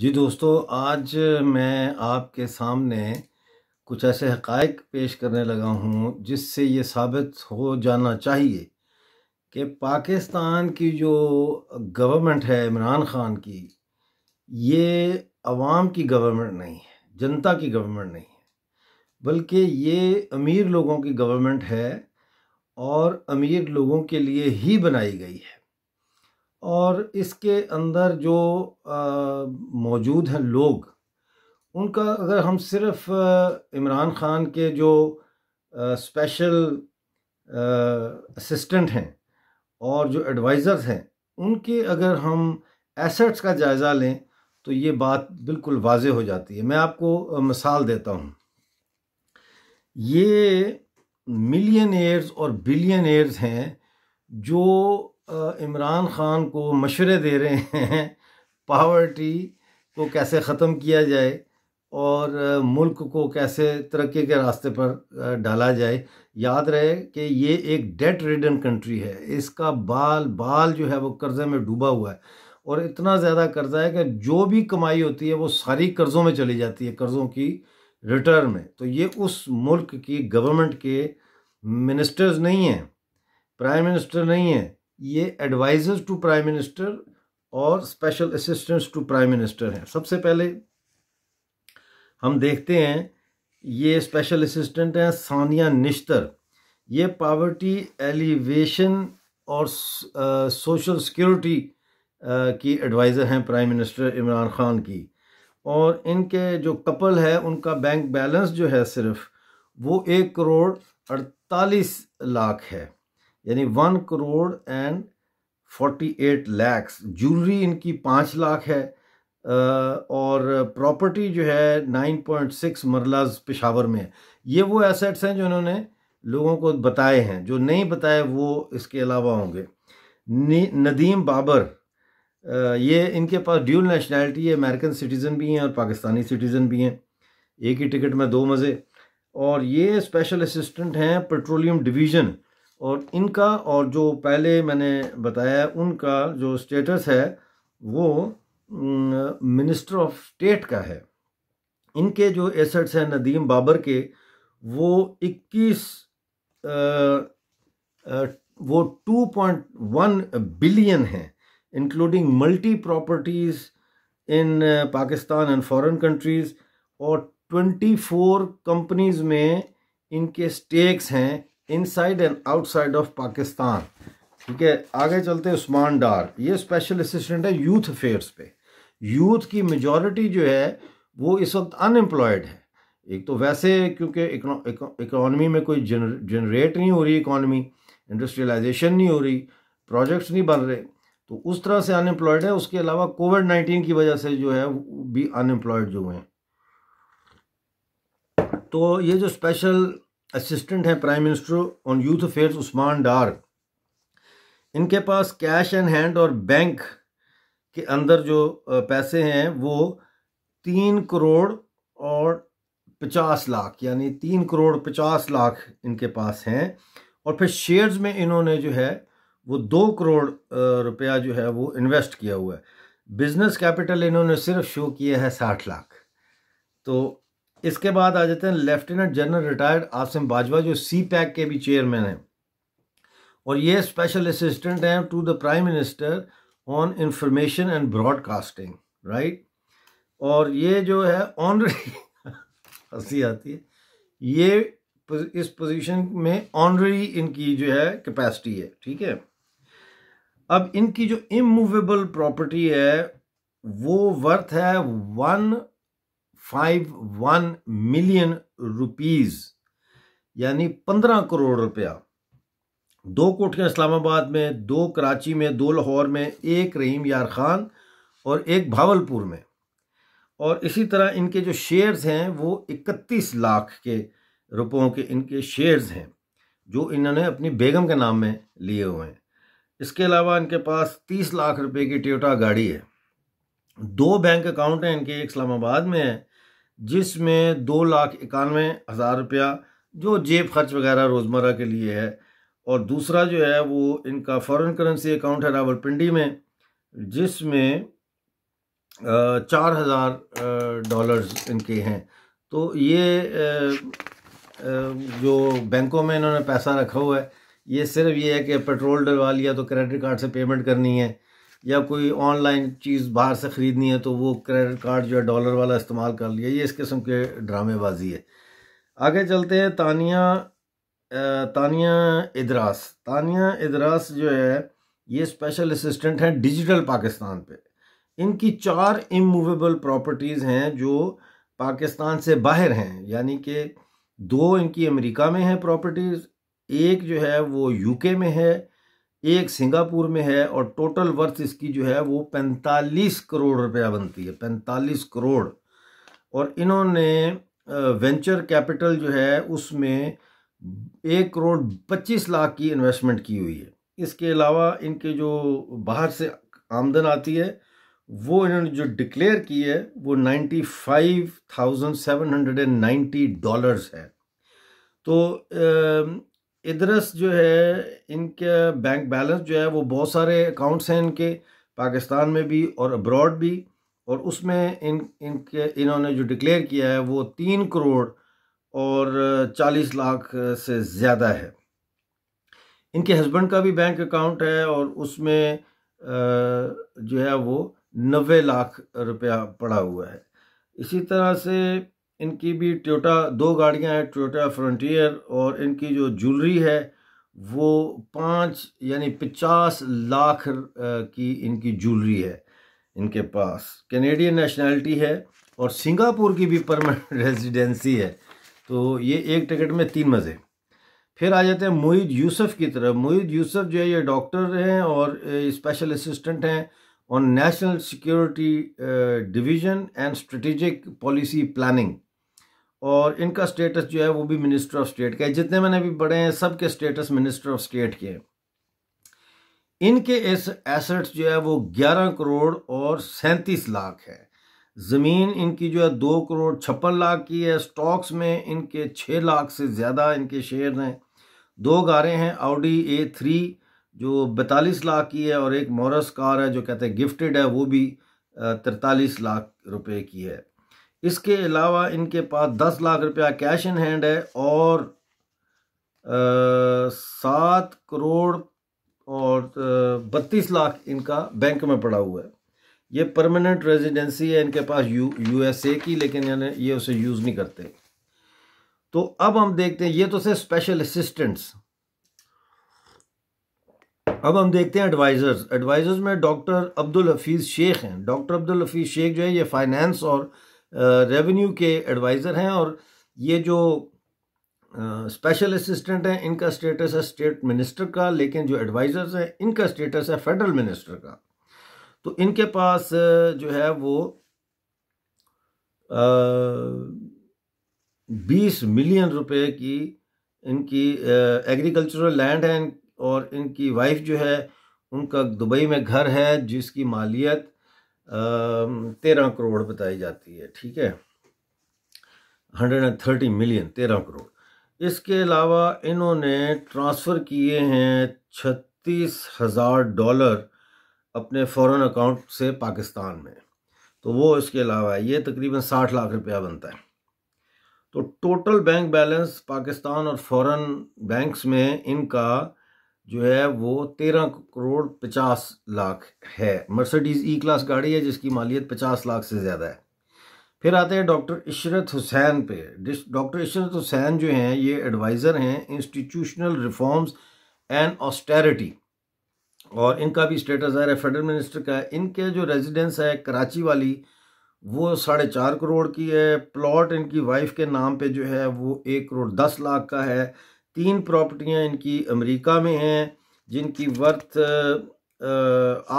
जी दोस्तों आज मैं आपके सामने कुछ ऐसे हक़ पेश करने लगा हूँ जिससे ये साबित हो जाना चाहिए कि पाकिस्तान की जो गवर्नमेंट है इमरान ख़ान की ये आवाम की गवर्नमेंट नहीं है जनता की गवर्नमेंट नहीं है बल्कि ये अमीर लोगों की गवर्नमेंट है और अमीर लोगों के लिए ही बनाई गई है और इसके अंदर जो मौजूद हैं लोग उनका अगर हम सिर्फ इमरान ख़ान के जो स्पेशल असिस्टेंट हैं और जो एडवाइज़र्स हैं उनके अगर हम एसेट्स का जायज़ा लें तो ये बात बिल्कुल वाज हो जाती है मैं आपको मिसाल देता हूँ ये मिलियन और बिलियन हैं जो इमरान ख़ान को मशवरे दे रहे हैं पावर्टी को कैसे ख़त्म किया जाए और मुल्क को कैसे तरक्की के रास्ते पर डाला जाए याद रहे कि ये एक डेट रिडन कंट्री है इसका बाल बाल जो है वो कर्ज़े में डूबा हुआ है और इतना ज़्यादा कर्ज़ा है कि जो भी कमाई होती है वो सारी कर्ज़ों में चली जाती है कर्ज़ों की रिटर्न में तो ये उस मुल्क की गवर्नमेंट के मिनिस्टर्स नहीं हैं प्राइम मिनिस्टर नहीं हैं ये एडवाइजर्स टू प्राइम मिनिस्टर और special assistants to prime minister हैं सबसे पहले हम देखते हैं ये स्पेशल असिस्टेंट हैं सानिया निश्तर ये पावर्टी एलिवेशन और सोशल सिक्योरिटी की एडवाइज़र हैं प्राइम मिनिस्टर इमरान ख़ान की और इनके जो कपल है उनका बैंक बैलेंस जो है सिर्फ वो एक करोड़ अड़तालीस लाख है यानी one crore and forty eight lakhs jewellery इनकी पाँच लाख है और प्रॉपर्टी जो है nine point six marlas Peshawar में है ये वो एसेट्स हैं जो इन्होंने लोगों को बताए हैं जो नहीं बताए वो इसके अलावा होंगे नदीम बाबर ये इनके पास ड्यूल नेशनैलिटी है अमेरिकन सिटीज़न भी हैं और पाकिस्तानी सिटीज़न भी हैं एक ही टिकट में दो मज़े और ये स्पेशल असिस्टेंट हैं पेट्रोलियम डिवीज़न और इनका और जो पहले मैंने बताया उनका जो स्टेटस है वो मिनिस्टर ऑफ स्टेट का है इनके जो एसेट्स हैं नदीम बाबर के वो 21 आ, आ, वो 2.1 बिलियन हैं including multi properties in Pakistan and foreign countries और 24 कंपनीज़ में इनके स्टेक्स हैं inside and outside of Pakistan ठीक है आगे चलते उस्मान डार ये स्पेशल असिस्टेंट है यूथ अफेयर्स पे यूथ की मेजॉरिटी जो है वो इस वक्त अनएम्प्लॉयड है एक तो वैसे क्योंकि इकॉनमी में कोई जनरेट नहीं हो रही इकॉनमी इंडस्ट्रियलाइजेशन नहीं हो रही प्रोजेक्ट्स नहीं बन रहे तो उस तरह से अनएम्प्लॉयड है उसके अलावा कोविड नाइन्टीन की वजह से जो है भी अनएम्प्लॉयड जो हुए हैं तो ये जो स्पेशल असिस्टेंट हैं prime minister on youth affairs Usman Dar इनके पास कैश एंड हैंड और बैंक के अंदर जो पैसे हैं वो तीन करोड़ और पचास लाख यानी तीन करोड़ पचास लाख इनके पास हैं और फिर शेयर्स में इन्होंने जो है वो दो करोड़ रुपया जो है वो इन्वेस्ट किया हुआ है बिज़नेस कैपिटल इन्होंने सिर्फ शो किया है साठ लाख तो इसके बाद आ जाते हैं lieutenant general retired Asim Bajwa जो सी पैक के भी चेयरमैन हैं और ये स्पेशल असिस्टेंट हैं to the prime minister on information and broadcasting right और ये जो है ऑनरी हंसी आती है ये इस पोजीशन में ऑनरी इनकी जो है कैपेसिटी है ठीक है अब इनकी जो इमूवेबल प्रॉपर्टी है वो वर्थ है one five one million rupees यानी पंद्रह करोड़ रुपया दो कोठियाँ इस्लामाबाद में दो कराची में दो लाहौर में एक रहीम यार खान और एक भावलपुर में और इसी तरह इनके जो शेयर्स हैं वो 31 लाख के रुपयों के इनके शेयर्स हैं जो इन्होंने अपनी बेगम के नाम में लिए हुए हैं इसके अलावा इनके पास 30 लाख रुपए की टोयोटा गाड़ी है दो बैंक अकाउंट हैं इनके एक इस्लामाबाद में है जिसमें दो लाख इक्यानवे हज़ार रुपया जो जेब खर्च वगैरह रोज़मर्रा के लिए है और दूसरा जो है वो इनका फॉरेन करेंसी अकाउंट है रावलपिंडी में जिसमें चार हज़ार डॉलर्स इनके हैं तो ये जो बैंकों में इन्होंने पैसा रखा हुआ है ये सिर्फ ये है कि पेट्रोल डलवा लिया तो क्रेडिट कार्ड से पेमेंट करनी है या कोई ऑनलाइन चीज़ बाहर से ख़रीदनी है तो वो क्रेडिट कार्ड जो है डॉलर वाला इस्तेमाल कर लिया ये इस किस्म के ड्रामेबाजी है आगे चलते हैं तानिया तानिया इदरास तानिया इदरास जो है ये स्पेशल असिस्टेंट हैं डिजिटल पाकिस्तान पे इनकी चार इमूवेबल प्रॉपर्टीज़ हैं जो पाकिस्तान से बाहर हैं यानी कि दो इनकी अमेरिका में हैं प्रॉपर्टीज़ एक जो है वो यूके में है एक सिंगापुर में है और टोटल वर्थ इसकी जो है वो पैंतालीस करोड़ रुपया बनती है पैंतालीस करोड़ और इन्होंने वेंचर कैपिटल जो है उसमें एक करोड़ पच्चीस लाख की इन्वेस्टमेंट की हुई है इसके अलावा इनके जो बाहर से आमदन आती है वो इन्होंने जो डिक्लेयर की है वो ninety five thousand seven hundred and ninety dollars है तो इधरस जो है इनके बैंक बैलेंस जो है वो बहुत सारे अकाउंट्स हैं इनके पाकिस्तान में भी और अब्रॉड भी और उसमें इन इनके इन्होंने जो डिक्लेयर किया है वो तीन करोड़ और चालीस लाख से ज़्यादा है इनके हस्बैंड का भी बैंक अकाउंट है और उसमें जो है वो नबे लाख रुपया पड़ा हुआ है इसी तरह से इनकी भी टोयोटा दो गाड़ियां हैं टोयोटा फ्रंटियर और इनकी जो ज्वेलरी है वो पाँच यानी पचास लाख की इनकी ज्वेलरी है इनके पास कैनेडियन नेशनैलिटी है और सिंगापुर की भी परमानेंट रेजिडेंसी है तो ये एक टिकट में तीन मज़े फिर आ जाते हैं मोहित यूसुफ की तरफ मोहित यूसुफ जो है ये डॉक्टर हैं और स्पेशल असिस्टेंट हैं on national security division and strategic policy planning और इनका स्टेटस जो है वो भी मिनिस्टर ऑफ स्टेट का है जितने मैंने भी बड़े हैं सब के स्टेटस मिनिस्टर ऑफ स्टेट के हैं इनके इस एसेट्स जो है वो ग्यारह करोड़ और सैंतीस लाख है ज़मीन इनकी जो है दो करोड़ छप्पन लाख की है स्टॉक्स में इनके छः लाख से ज़्यादा इनके शेयर हैं दो गारें हैं ऑडी ए थ्री जो बैतालीस लाख की है और एक मोरस कार है जो कहते हैं गिफ्टेड है वो भी तिरतालीस लाख रुपए की है इसके अलावा इनके पास दस लाख रुपया कैश इन हैंड है और सात करोड़ और बत्तीस लाख इनका बैंक में पड़ा हुआ है ये परमानेंट रेजिडेंसी है इनके पास यू यूएसए की लेकिन यानी ये उसे यूज़ नहीं करते तो अब हम देखते हैं ये तो सिर्फ स्पेशल असिस्टेंट्स अब हम देखते हैं एडवाइज़र्स एडवाइज़र्स में डॉक्टर अब्दुल हफीज़ शेख हैं डॉक्टर अब्दुल हफीज़ शेख जो है ये फाइनेंस और रेवेन्यू के एडवाइज़र हैं और ये जो स्पेशल असिस्टेंट हैं इनका स्टेटस है स्टेट मिनिस्टर का लेकिन जो एडवाइज़र्स हैं इनका स्टेटस है फेडरल मिनिस्टर का तो इनके पास जो है वो बीस मिलियन रुपए की इनकी एग्रीकल्चरल लैंड है और इनकी वाइफ जो है उनका दुबई में घर है जिसकी मालियत तेरह करोड़ बताई जाती है ठीक है हंड्रेड एंड थर्टी मिलियन तेरह करोड़ इसके अलावा इन्होंने ट्रांसफ़र किए हैं छत्तीस हज़ार डॉलर अपने फॉरेन अकाउंट से पाकिस्तान में तो वो इसके अलावा है ये तकरीबन साठ लाख रुपया बनता है तो टोटल बैंक बैलेंस पाकिस्तान और फॉरेन बैंक्स में इनका जो है वो तेरह करोड़ पचास लाख है मर्सिडीज़ ई क्लास गाड़ी है जिसकी मालियत पचास लाख से ज़्यादा है फिर आते हैं डॉक्टर इशरत हुसैन पे डॉक्टर इशरत हुसैन जो हैं ये एडवाइज़र हैं इंस्टीट्यूशनल रिफॉर्म्स एंड ऑस्टेरिटी और इनका भी स्टेटस है फेडरल मिनिस्टर का इनके जो रेजिडेंस है कराची वाली वो साढ़े चार करोड़ की है प्लॉट इनकी वाइफ के नाम पे जो है वो एक करोड़ दस लाख का है तीन प्रॉपर्टियां इनकी अमेरिका में हैं जिनकी वर्थ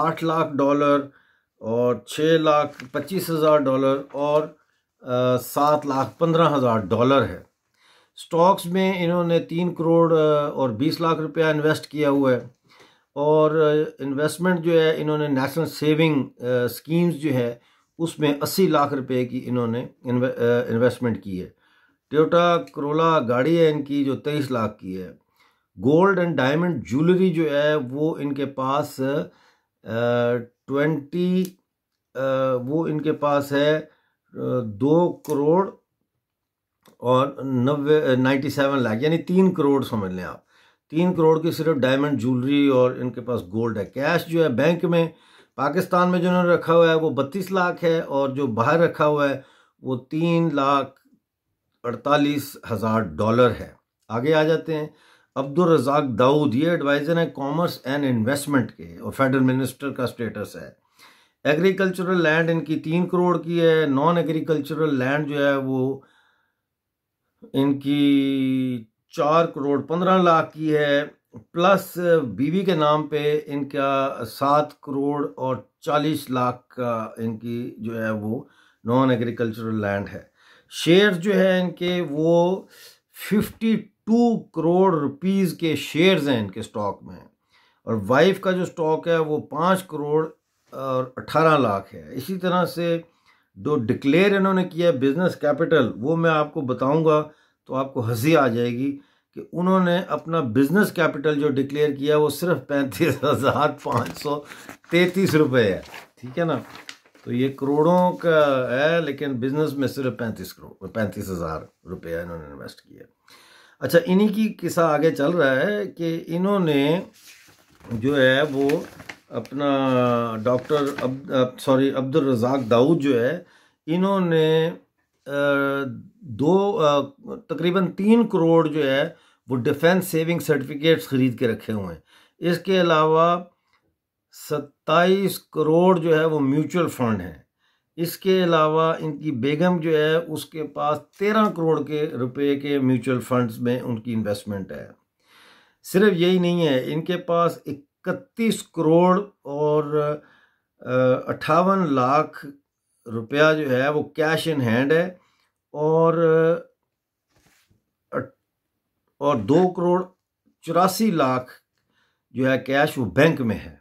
आठ लाख डॉलर और छः लाख पच्चीस हज़ार डॉलर और सात लाख पंद्रह हज़ार डॉलर है स्टॉक्स में इन्होंने तीन करोड़ और बीस लाख रुपया इन्वेस्ट किया हुआ है और इन्वेस्टमेंट जो है इन्होंने नेशनल सेविंग स्कीम्स जो है उसमें अस्सी लाख रुपए की इन्होंने इन्वेस्टमेंट की है टोयोटा करोला गाड़ी है इनकी जो तेईस लाख की है गोल्ड एंड डायमंड ज्वेलरी जो है वो इनके पास ट्वेंटी वो इनके पास है दो करोड़ और नब्बे नाइन्टी सेवन लाख यानी तीन करोड़ समझ लें आप तीन करोड़ की सिर्फ डायमंड ज्वेलरी और इनके पास गोल्ड है कैश जो है बैंक में पाकिस्तान में जो इन्होंने रखा हुआ है वो बत्तीस लाख है और जो बाहर रखा हुआ है वो तीन लाख अड़तालीस हज़ार डॉलर है आगे आ जाते हैं अब्दुल रजाक दाऊद ये एडवाइज़र हैं कॉमर्स एंड इन्वेस्टमेंट के और फेडरल मिनिस्टर का स्टेटस है एग्रीकल्चरल लैंड इनकी तीन करोड़ की है नॉन एग्रीकल्चरल लैंड जो है वो इनकी चार करोड़ पंद्रह लाख की है प्लस बीवी के नाम पे इनका सात करोड़ और चालीस लाख का इनकी जो है वो नॉन एग्रीकल्चरल लैंड है शेयर जो है इनके वो फिफ्टी टू करोड़ रुपीज़ के शेयर्स हैं इनके स्टॉक में और वाइफ का जो स्टॉक है वो पाँच करोड़ और अठारह लाख है इसी तरह से जो डिक्लेयर इन्होंने किया बिज़नेस कैपिटल वो मैं आपको बताऊंगा तो आपको हंसी आ जाएगी कि उन्होंने अपना बिज़नेस कैपिटल जो डिक्लेयर किया वो सिर्फ पैंतीस हज़ार पाँच सौ तैंतीस रुपये है ठीक है ना तो ये करोड़ों का है लेकिन बिजनेस में सिर्फ पैंतीस करोड़ पैंतीस हज़ार रुपया इन्होंने इन्वेस्ट किया अच्छा इन्हीं की किस्सा आगे चल रहा है कि इन्होंने जो है वो अपना डॉक्टर अब सॉरी अब्दुल रजाक दाऊद जो है इन्होंने दो तकरीबन तीन करोड़ जो है वो डिफेंस सेविंग सर्टिफिकेट्स ख़रीद के रखे हुए हैं इसके अलावा सत्ताईस करोड़ जो है वो म्यूचुअल फंड हैं इसके अलावा इनकी बेगम जो है उसके पास तेरह करोड़ के रुपए के म्यूचुअल फंड्स में उनकी इन्वेस्टमेंट है सिर्फ यही नहीं है इनके पास इकतीस करोड़ और अट्ठावन लाख रुपया जो है वो कैश इन हैंड है और और दो करोड़ चौरासी लाख जो है कैश वो बैंक में है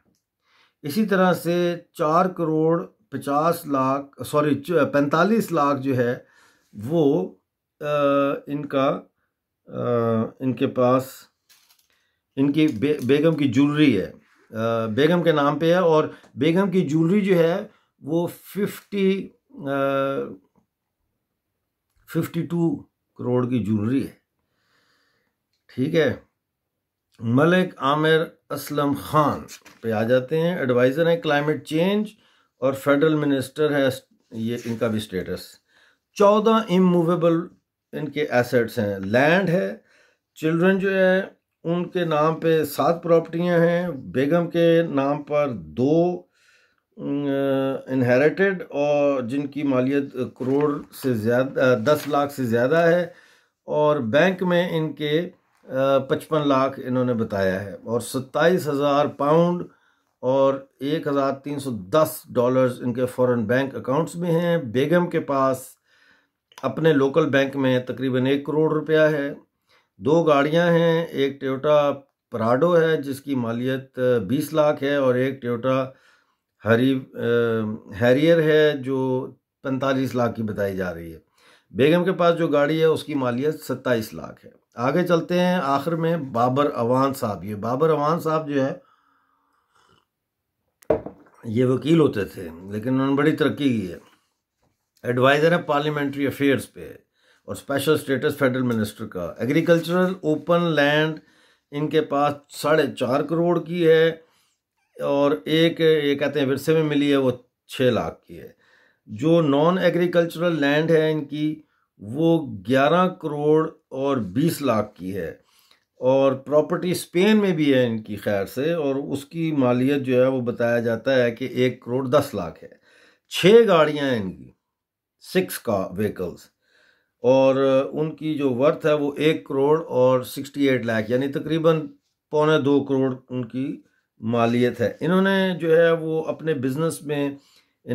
इसी तरह से चार करोड़ पचास लाख सॉरी पैंतालीस लाख जो है वो आ, इनका आ, इनके पास इनकी बे, बेगम की ज्वेलरी है आ, बेगम के नाम पे है और बेगम की ज्वेलरी जो है वो फिफ्टी फिफ्टी टू करोड़ की ज्वेलरी है ठीक है मलिक आमिर असलम खान पे आ जाते हैं एडवाइज़र हैं क्लाइमेट चेंज और फेडरल मिनिस्टर है ये इनका भी स्टेटस चौदह इमूवेबल इनके एसेट्स हैं लैंड है चिल्ड्रन जो है उनके नाम पे सात प्रॉपर्टियां हैं बेगम के नाम पर दो इनहेरिटेड और जिनकी मालियत करोड़ से ज़्यादा दस लाख से ज़्यादा है और बैंक में इनके पचपन लाख इन्होंने बताया है और सत्ताईस हज़ार पाउंड और एक हज़ार तीन सौ दस डॉलर्स इनके फॉरेन बैंक अकाउंट्स में हैं बेगम के पास अपने लोकल बैंक में तकरीबन एक करोड़ रुपया है दो गाड़ियां हैं एक टोयोटा पराडो है जिसकी मालियत बीस लाख है और एक टोयोटा हरी हैरियर है जो पैंतालीस लाख की बताई जा रही है बेगम के पास जो गाड़ी है उसकी मालियत सत्ताईस लाख है आगे चलते हैं आखिर में बाबर अवान साहब ये बाबर अवान साहब जो है ये वकील होते थे लेकिन उन्होंने बड़ी तरक्की की है एडवाइज़र है पार्लियामेंट्री अफेयर्स पे और स्पेशल स्टेटस फेडरल मिनिस्टर का एग्रीकल्चरल ओपन लैंड इनके पास साढ़े चार करोड़ की है और एक ये कहते हैं विरसे में मिली है वो छः लाख की है जो नॉन एग्रीकल्चरल लैंड है इनकी वो 11 करोड़ और 20 लाख की है और प्रॉपर्टी स्पेन में भी है इनकी खैर से और उसकी मालियत जो है वो बताया जाता है कि एक करोड़ दस लाख है छः गाड़ियाँ हैं इनकी सिक्स का व्हीकल्स और उनकी जो वर्थ है वो एक करोड़ और सिक्सटी एट लाख यानी तकरीबन पौने दो करोड़ उनकी मालियत है इन्होंने जो है वो अपने बिज़नेस में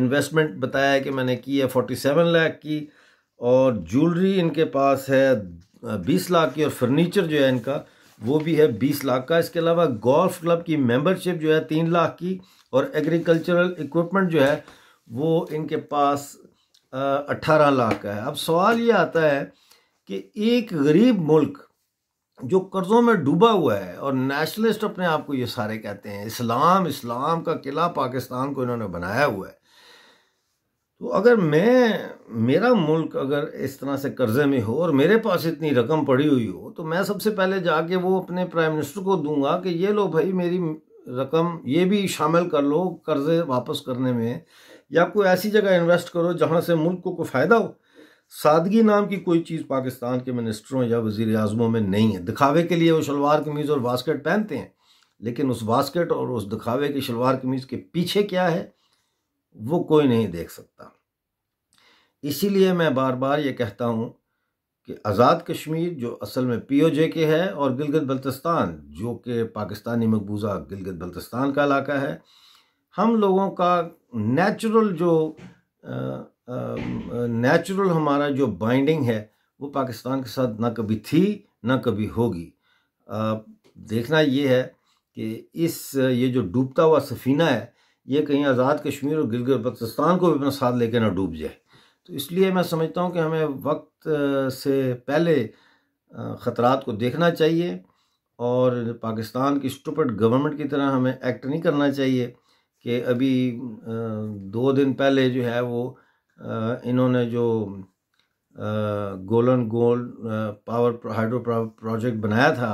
इन्वेस्टमेंट बताया कि मैंने की है फोर्टी सेवन लाख की और ज्वेलरी इनके पास है बीस लाख की और फर्नीचर जो है इनका वो भी है बीस लाख का इसके अलावा गोल्फ क्लब की मेंबरशिप जो है तीन लाख की और एग्रीकल्चरल इक्विपमेंट जो है वो इनके पास अट्ठारह लाख का है अब सवाल ये आता है कि एक गरीब मुल्क जो कर्ज़ों में डूबा हुआ है और नेशनलिस्ट अपने आप को ये सारे कहते हैं इस्लाम इस्लाम का किला पाकिस्तान को इन्होंने बनाया हुआ है तो अगर मैं मेरा मुल्क अगर इस तरह से कर्ज़े में हो और मेरे पास इतनी रकम पड़ी हुई हो तो मैं सबसे पहले जाके वो अपने प्राइम मिनिस्टर को दूंगा कि ये लो भाई मेरी रकम ये भी शामिल कर लो कर्ज़े वापस करने में या कोई ऐसी जगह इन्वेस्ट करो जहाँ से मुल्क को कोई फ़ायदा हो सादगी नाम की कोई चीज़ पाकिस्तान के मिनिस्टरों या वजीर अजमों में नहीं है दिखावे के लिए वो शलवार कमीज़ और बास्केट पहनते हैं लेकिन उस बास्केट और उस दिखावे की शलवार कमीज़ के पीछे क्या है वो कोई नहीं देख सकता इसीलिए मैं बार बार ये कहता हूँ कि आज़ाद कश्मीर जो असल में पी ओ जे के है और गिलगित बल्तिस्तान जो कि पाकिस्तानी मकबूजा गिलगित बल्तिस्तान का इलाका है हम लोगों का नेचुरल जो नेचुरल हमारा जो बाइंडिंग है वो पाकिस्तान के साथ ना कभी थी ना कभी होगी आ, देखना ये है कि इस ये जो डूबता हुआ सफ़ीना है ये कहीं आज़ाद कश्मीर और गिलगित बल्तिस्तान को भी अपना साथ लेकर ना डूब जाए तो इसलिए मैं समझता हूँ कि हमें वक्त से पहले ख़तरात को देखना चाहिए और पाकिस्तान की स्टूपट गवर्नमेंट की तरह हमें एक्ट नहीं करना चाहिए कि अभी दो दिन पहले जो है वो इन्होंने जो Golen gold power hydro project बनाया था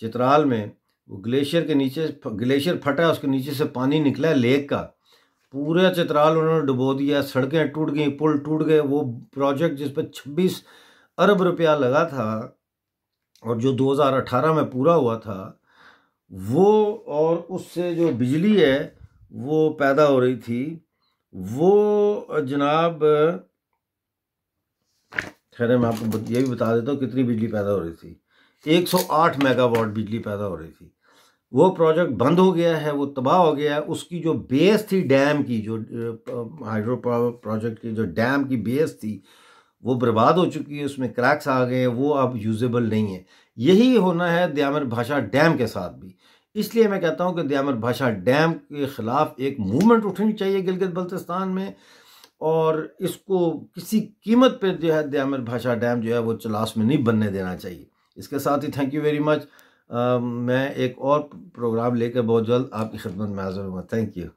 चित्राल में वो ग्लेशियर के नीचे ग्लेशियर फटा उसके नीचे से पानी निकला है लेक का पूरा चित्राल उन्होंने डुबो दिया सड़कें टूट गई पुल टूट गए वो प्रोजेक्ट जिस पर छब्बीस अरब रुपया लगा था और जो 2018 में पूरा हुआ था वो और उससे जो बिजली है वो पैदा हो रही थी वो जनाब खैर मैं आपको ये भी बता देता हूँ कितनी बिजली पैदा हो रही थी 108 मेगावाट बिजली पैदा हो रही थी वो प्रोजेक्ट बंद हो गया है वो तबाह हो गया है उसकी जो बेस थी डैम की जो हाइड्रो प्रोजेक्ट की जो डैम की बेस थी वो बर्बाद हो चुकी है उसमें क्रैक्स आ गए वो अब यूजेबल नहीं है यही होना है दयामर भाषा डैम के साथ भी इसलिए मैं कहता हूँ कि दयामर भाषा डैम के ख़िलाफ़ एक मूवमेंट उठनी चाहिए गिलगित बल्तिस्तान में और इसको किसी कीमत पर जो है दयामर भाषा डैम जो है वो चलास में नहीं बनने देना चाहिए इसके साथ ही थैंक यू वेरी मच मैं एक और प्रोग्राम लेकर बहुत जल्द आपकी खिदमत में हाजिर हूँ थैंक यू